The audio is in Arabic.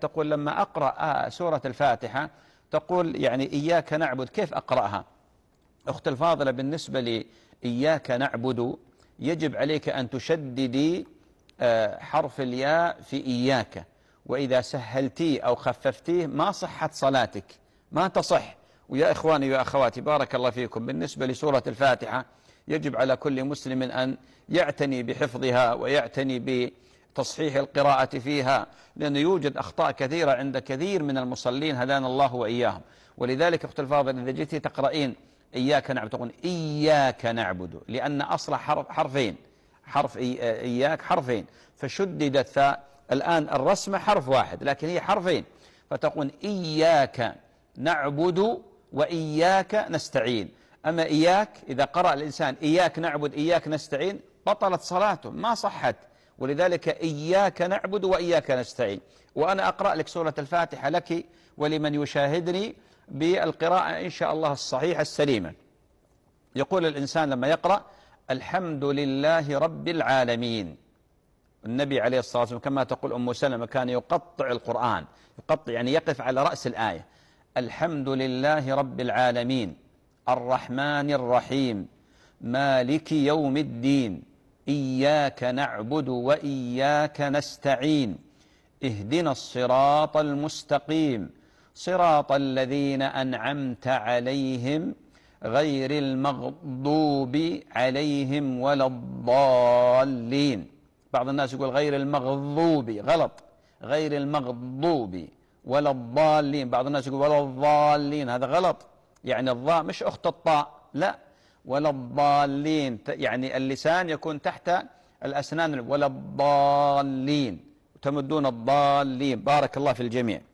تقول لما أقرأ آه، سورة الفاتحة تقول يعني إياك نعبد كيف أقرأها أخت الفاضلة بالنسبة لي إياك نعبد يجب عليك أن تشددي آه، حرف الياء في إياك وإذا سهلتيه أو خففتيه ما صحت صلاتك ما تصح ويا إخواني ويا أخواتي بارك الله فيكم بالنسبة لسورة الفاتحة يجب على كل مسلم أن يعتني بحفظها ويعتني ب تصحيح القراءة فيها لأنه يوجد أخطاء كثيرة عند كثير من المصلين هدانا الله وإياهم ولذلك أخت الفاضل إذا جئت تقرأين إياك نعبد تقول إياك نعبد لأن أصل حرف حرفين حرف إياك حرفين فشددت ثاء الآن الرسمة حرف واحد لكن هي حرفين فتقول إياك نعبد وإياك نستعين أما إياك إذا قرأ الإنسان إياك نعبد إياك نستعين بطلت صلاته ما صحت ولذلك إياك نعبد وإياك نستعين وأنا أقرأ لك سورة الفاتحة لك ولمن يشاهدني بالقراءة إن شاء الله الصحيحة السليمة يقول الإنسان لما يقرأ الحمد لله رب العالمين النبي عليه الصلاة والسلام كما تقول أم سلمة كان يقطع القرآن يقطع يعني يقف على رأس الآية الحمد لله رب العالمين الرحمن الرحيم مالك يوم الدين إياك نعبد وإياك نستعين اهدنا الصراط المستقيم صراط الذين أنعمت عليهم غير المغضوب عليهم ولا الضالين بعض الناس يقول غير المغضوب غلط غير المغضوب ولا الضالين بعض الناس يقول ولا الضالين هذا غلط يعني الضاء مش أخت الطاء لا ولا الضالين يعني اللسان يكون تحت الأسنان ولا الضالين تمدون الضالين بارك الله في الجميع